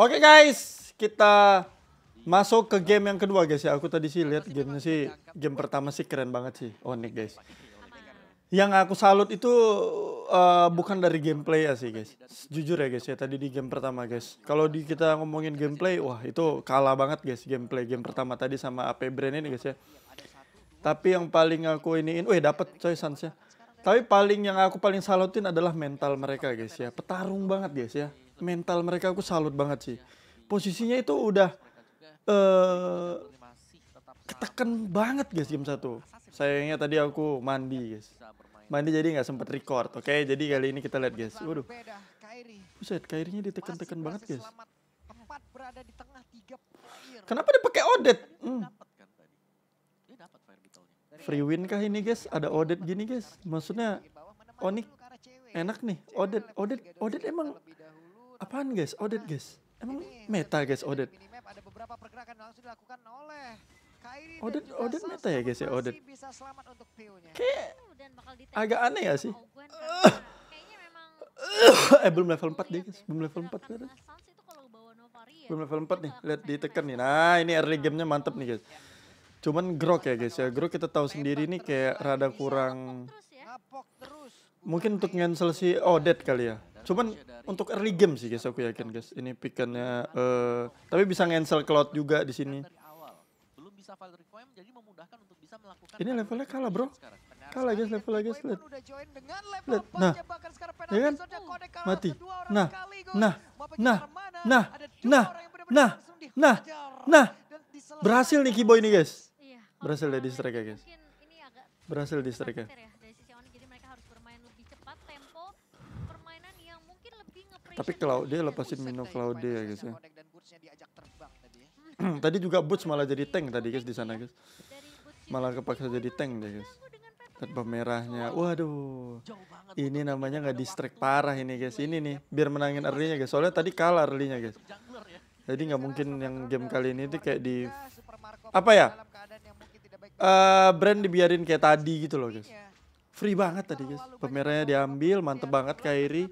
Oke okay, guys, kita masuk ke game yang kedua guys ya. Aku tadi sih lihat gamenya sih game pertama sih keren banget sih. Oh nih guys. Yang aku salut itu uh, bukan dari gameplay ya sih guys. Jujur ya guys ya tadi di game pertama guys. Kalau di kita ngomongin gameplay, wah itu kalah banget guys gameplay game pertama tadi sama AP Brand ini guys ya. Tapi yang paling aku iniin, weh dapet coy ya. Tapi paling yang aku paling salutin adalah mental mereka guys ya. Petarung banget guys ya mental mereka aku salut banget sih posisinya itu udah eh, ketekan banget guys game satu sayangnya tadi aku mandi guys mandi jadi nggak sempet record oke okay? jadi kali ini kita lihat guys waduh buset kairinya ditekan-tekan banget guys kenapa dia pakai odet hmm. free win kah ini guys ada odet gini guys maksudnya onik enak nih odet odet odet emang Apaan guys? Audit nah, guys? Emang ini, meta guys audit? Minimap ada meta ya guys ya audit. Oh, agak aneh ya sih. Kan, eh belum level 4 deh guys, ya. belum level 4 kan. Ya. Belum level 4 nih, lihat ditekan nih. Nah, ini early game-nya mantep nih guys. Cuman grok ya guys ya, grok kita tahu sendiri nih kayak rada kurang ya. mungkin untuk cancel si Odet kali ya Cuman iya, untuk early game sih guys aku yakin iya. guys. Ini pikirnya uh, eh, tapi bisa cancel cloud juga di sini. Iya, ini levelnya kalah, Bro. Kalah guys levelnya guys. Lihat. Lihat. Nah. Ya kan? Mati. Nah. Nah. Nah. Nah. Nah. Nah. Nah. Nah. Berhasil nih Kibo ini guys. Berhasil dari di strike guys. Berhasil di strike ya. Tapi kalau dia lepasin Mino ya guys ya. ya. Hmm, tadi juga Boots malah jadi tank tadi guys di sana iya. guys. Malah kepaksa jadi tank dia guys. Ketbah merahnya. Waduh. Ini namanya nggak distract parah ini guys. Ini nih iya. biar menangin early-nya guys. Soalnya tadi kalah early-nya guys. Ya. Jadi nggak mungkin yang game kali ini tuh kayak di apa ya? Uh, brand dibiarin kayak tadi gitu loh guys. Iya. Free banget tadi guys. Kan Pemerahnya diambil, mantep banget Kairi.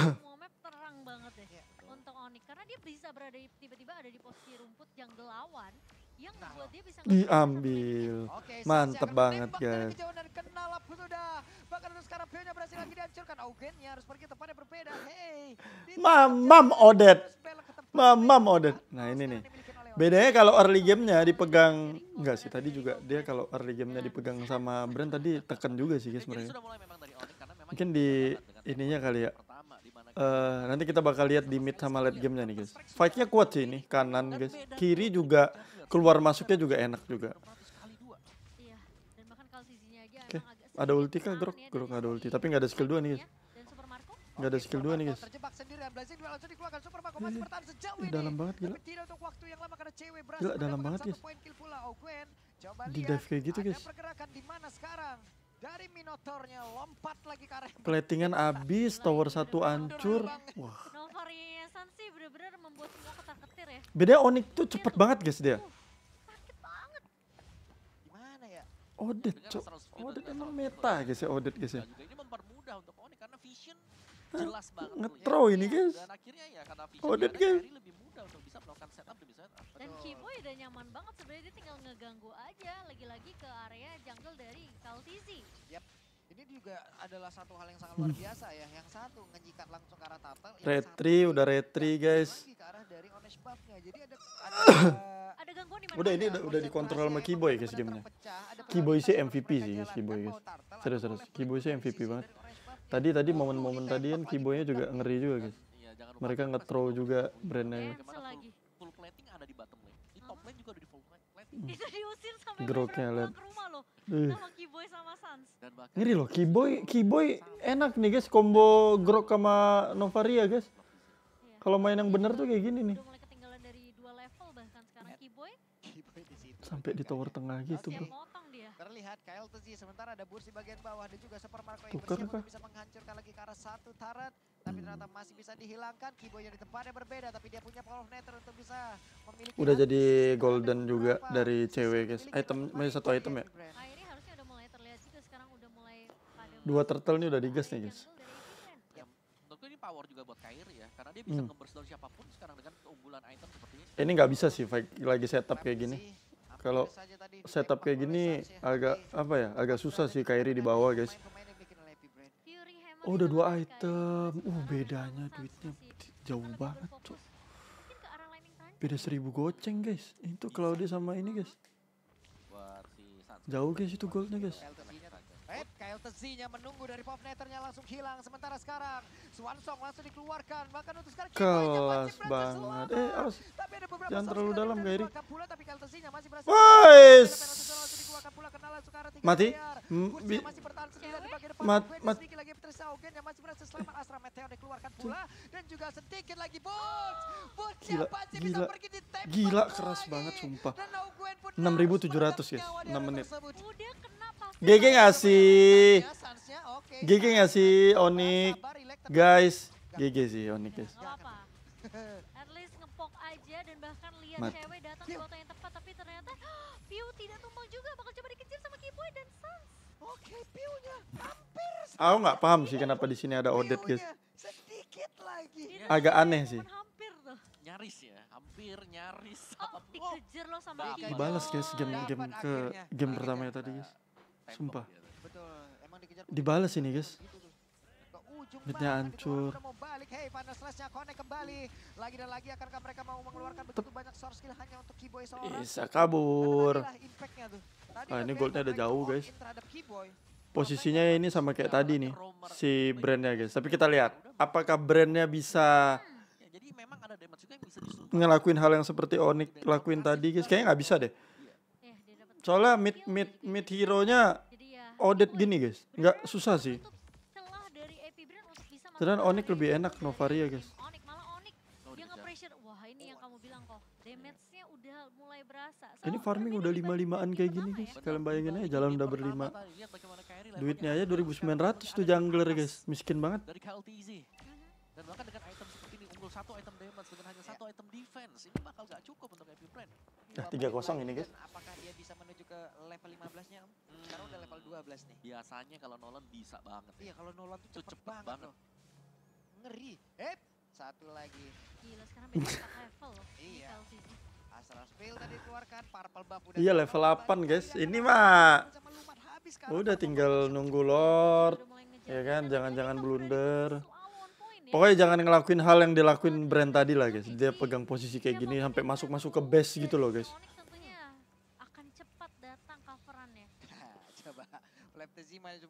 semua map terang banget deh yeah. untuk Onyx karena dia bisa berada tiba-tiba ada di posisi rumput yang gelawan yang membuat dia bisa diambil. Mantep banget guys. Dari kena lap sudah. Bahkan harus Scorpionnya berhasil lagi dihancurkan. Augennya harus pergi tempatnya berbeda. Hey. Mamam Odet. Mamam Odet. Nah ini nih. Bedanya kalau early gamenya dipegang enggak sih tadi juga dia kalau early gamenya dipegang sama Brand tadi tekan juga sih guys mereka. Mungkin di ininya kali ya Eh, nanti kita bakal lihat di mid sama late gamenya nih guys. Fightnya kuat sih ini kanan guys. Kiri juga keluar masuknya juga enak juga. Oke, okay. ada ulti kah Grok? Grok ada ulti, tapi nggak ada skill 2 nih guys. Nggak ada skill 2 nih guys. Ini dalam banget gila. Gila dalam banget guys. Di dive kayak gitu guys. Dari minotornya lompat lagi ke arah Keletingan abis, tower satu hancur. Wah. No variation sih bener-bener membuat semua ketar-ketir ya. Beda Onyx tuh cepet banget guys dia. Uh, ya? Odet, kan cok. Odet emang meta guys ya, Odet guys ya. Ini mempermudah untuk Onyx karena vision jelas banget ya. ngetro ini iya, guys dan akhirnya ya karena Odet guys lebih mudah untuk bisa melakukan setup setup dan Kiboy udah nyaman banget sebenarnya dia tinggal ngeganggu aja lagi-lagi ke area jungle dari Kaltizi yep. ini juga adalah satu hal yang sangat luar hmm. biasa ya yang satu ngejikat langsung ke arah Tatal retri udah retri guys ke arah dari Onesh jadi ada ada, ada gangguan dimana udah ini udah, udah dikontrol sama keyboard guys gimana? Kiboy sih MVP sih guys Kiboy guys serius serius Kiboy sih MVP banget tadi tadi momen-momen tadi kan keyboardnya juga ngeri juga guys iya, mereka nge-throw juga brandnya full plating ada di bottom lane di top lane juga ada di full plating hmm. itu iya, diusir sampai groknya lihat ke rumah loh eh. sama Kiboy sama Sans ngeri loh Kiboy Kiboy enak nih guys combo grok sama Novaria guys iya. kalau main yang bener tuh kayak gini nih sampai di tower tengah gitu bro terlihat Kyle Tezi sementara ada Burs di bagian bawah dan juga Super Marco yang Tukar, bisa lagi ke arah satu turret. Tapi hmm. ternyata masih bisa dihilangkan. Kibonya di tempatnya berbeda. Tapi dia punya Power of untuk bisa memiliki... Udah jadi golden juga dari cewek guys. Item, masih satu item ya. Dua turtle ini udah digas nih guys ya, power juga buat Kair ya karena dia bisa hmm. down siapapun sekarang dengan keunggulan item seperti ini. Ini nggak bisa sih fight, lagi setup kayak gini. Kalau setup kayak gini agak apa ya agak susah sih Kairi di bawah guys. Oh udah dua item. Uh bedanya duitnya jauh banget tuh. Beda seribu goceng guys. Itu Claudia sama ini guys. Jauh guys itu goldnya guys fantasinya menunggu dari Popnetternya langsung hilang. Sementara sekarang Song langsung dikeluarkan. Bahkan untuk sekarang Kelas banget. Eh, harus jangan terlalu dalam gak Eri. Tapi Mati. lagi Petrisa yang masih berhasil selamat. Astra Meteor dikeluarkan pula. Dan juga sedikit lagi siapa Gila keras banget sumpah. 6700 ya. 6 menit. Udah oh, kena GG sih? GG sih Onyx? guys GG sih Onyx guys at least ngepok aja dan bahkan lihat cewek datang ke kota yang tepat tapi ternyata oh, Piu tidak tumbang juga bakal coba dikejar sama Kiboy dan Sans oke Piunya hampir aku nggak paham sih kenapa di sini ada Odette guys sedikit lagi agak aneh sih hampir tuh nyaris ya hampir nyaris oh, dikejar lo sama Kiboy dibalas guys oh, game game ke game pertamanya tadi guys Sumpah. Gitu. Dibalas ini kan? guys. Mitnya gitu hancur. Bisa kabur. Nah, ini goldnya ada jauh guys. Posisinya ini sama kayak tadi nih si brandnya guys. Tapi kita lihat apakah brandnya bisa hmm, ya, ngelakuin hal yang seperti Onyx lakuin tadi guys. Kayaknya nggak bisa deh soalnya mid mid mid hero nya odet ya, gini guys nggak susah sih sedangkan Onik lebih enak Novaria guys ini farming udah lima limaan kayak gini guys ya. kalian bayangin aja jalan udah berlima duitnya aja 2900 tuh jungler guys miskin banget dan bahkan dengan item seperti ini, unggul satu item damage dengan hanya satu ya. item defense, ini bakal gak cukup untuk Epic Friend. Nah, 3-0 ini guys. Apakah dia bisa menuju ke level 15-nya? Hmm. Sekarang udah level 12 nih. Biasanya kalau Nolan bisa banget. Ya. Iya, kalau Nolan tuh cepet, cepet banget, banget. Loh. Ngeri. Hep, eh, satu lagi. Gila, sekarang beda 4 level loh. Iya. Astral Spill tadi keluarkan, Purple Buff udah Iya level 8 guys, iya, ini mah udah tinggal nunggu Lord, ya kan, jangan-jangan blunder. Iya. Pokoknya jangan ngelakuin hal yang dilakuin brand tadi lah guys. Dia pegang posisi kayak iya, gini sampai masuk-masuk ke base gitu loh guys. Ya.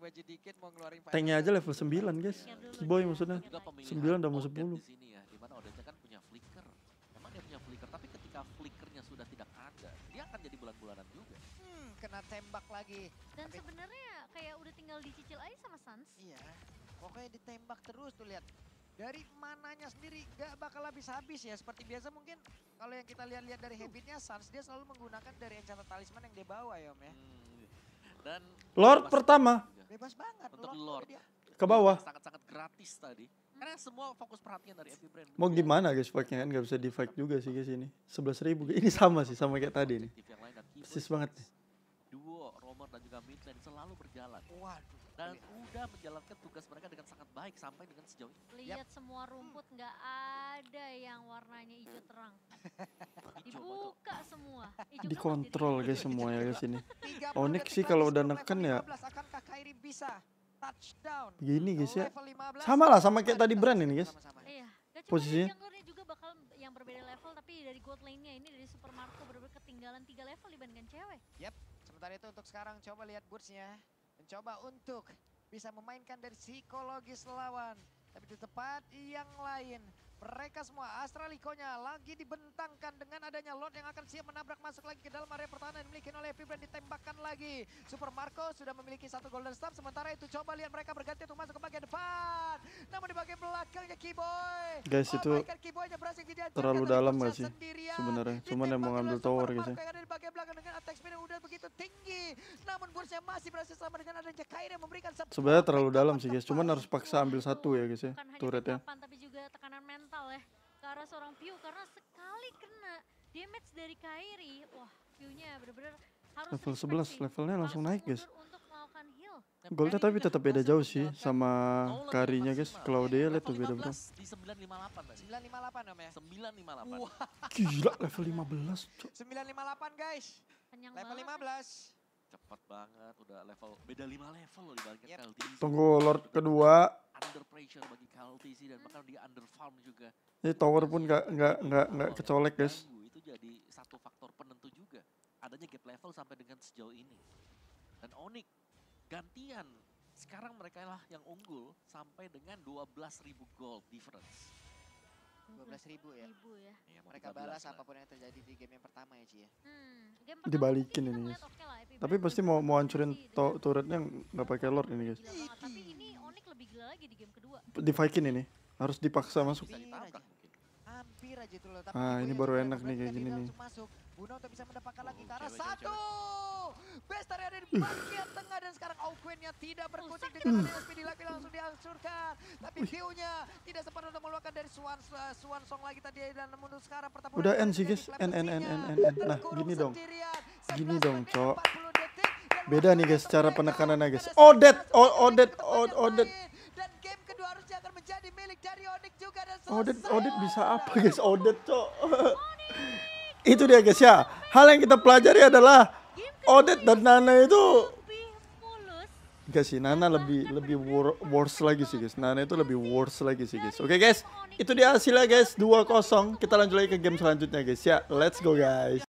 Tanknya aja level 9 guys. Boy maksudnya 9 udah mau 10. ya, kan punya flicker. dia punya flicker, tapi ketika flickernya sudah tidak ada, dia akan jadi bulan-bulanan juga. Hmm, kena tembak lagi. Dan sebenarnya kayak udah tinggal dicicil aja sama Sans. Iya. Pokoknya ditembak terus tuh lihat dari mananya sendiri gak bakal habis-habis ya. Seperti biasa mungkin kalau yang kita lihat-lihat dari habitnya Sans dia selalu menggunakan dari enchanted talisman yang dia bawa ya Om ya. Hmm. Dan Lord bebas pertama. Bebas banget. Untuk Lord. Lord. Ke bawah. Sangat-sangat gratis tadi. Karena semua fokus perhatian dari Epi Brand. Mau gimana guys packnya kan gak bisa di fight juga sih guys ini. 11 ribu. Ini sama sih sama kayak tadi nih. Persis banget. Duo, Romer dan juga Midland selalu berjalan. Waduh. Dan Lihat. udah menjalankan tugas mereka dengan sangat baik sampai dengan sejauh ini. Lihat yep. semua rumput nggak hmm. ada yang warnanya hijau terang. Dibuka semua. Dikontrol guys semuanya guys sini. Onyx oh, sih kalau udah neken ya. Gini guys ya. Sama lah sama kayak tadi brand ini guys. Ya. Iya. Posisinya. juga yang berbeda level tapi dari gold lane-nya ini dari Super Marco benar ketinggalan 3 level dibandingkan cewek. Yap. Sementara itu untuk sekarang coba lihat boots-nya mencoba untuk bisa memainkan dari psikologis lawan. Tapi di tepat yang lain mereka semua Astralikonya lagi dibentangkan dengan adanya Lord yang akan siap menabrak masuk lagi ke dalam area pertahanan dimiliki oleh Pibran ditembakkan lagi. Super Marco sudah memiliki satu golden stamp sementara itu coba lihat mereka berganti untuk masuk ke bagian depan. Namun di bagian belakangnya Kiboy. Guys itu terlalu dalam gak ya, sih sebenarnya. Cuman yang mau ngambil tower gitu. Yang di belakang dengan attack speed yang udah begitu tinggi. Namun masih berhasil sama dengan adanya yang memberikan sebenarnya terlalu dalam sih guys. Cuman harus paksa ambil satu ya guys ya. Turret ya frontal ya ke arah seorang Piu karena sekali kena damage dari Kairi, wah Piu-nya bener-bener harus level 11 levelnya langsung naik guys. Goldnya tapi tetap beda jauh sih sama karinya guys. Kalau dia lihat tuh beda betul. Di 958 958 namanya. 958. Wah. Gila level 15. 958 guys. level 15. Cepat banget udah level beda 5 level loh dibandingkan yep. Tunggu Lord kedua under pressure bagi Kaltisi dan bahkan dia under farm juga. Ini iya, tower pun nggak nggak nggak nggak oh, kecolek guys. Itu jadi satu faktor penentu juga adanya gap level sampai dengan sejauh ini. Dan Onik gantian sekarang mereka lah yang unggul sampai dengan 12.000 gold difference. 12.000 hmm, ya? Ribu ya. Iya, mereka balas apapun yang terjadi di game yang pertama ya Ci ya. Hmm, game pertama Dibalikin ini guys. Okay lah, Tapi pasti mau mau hancurin to turret-nya nggak pakai lord ini guys. Iya, tapi ini lebih gila lagi di game kedua. Di Viking ini harus dipaksa masuk. Bisa Aja. Hampir aja itu loh. Tapi ah, ini baru enak nih kayak gini nih. Masuk. Buna untuk bisa mendapatkan lagi ke arah satu. Bestari ada di bagian tengah dan sekarang Auquinnya tidak berkutik dengan adanya speedy lagi langsung dihancurkan. Tapi Q-nya tidak sempat untuk meluangkan dari Swan eh, Swan Song lagi tadi dan menuju sekarang pertama Udah end sih guys, N N N N N. Nah, gini dong. Gini dong, Cok. Beda nih guys cara penekanannya guys. Odet, odet, odet menjadi milik dari Odik juga dan Odet Odet bisa apa guys? Odet cok. itu dia guys ya. Hal yang kita pelajari adalah Odet dan Nana itu guys. Nana lebih lebih worse lagi sih guys. Nana itu lebih worse lagi sih guys. Oke guys, itu dia hasilnya guys 2-0. Kita lanjut lagi ke game selanjutnya guys ya. Let's go guys.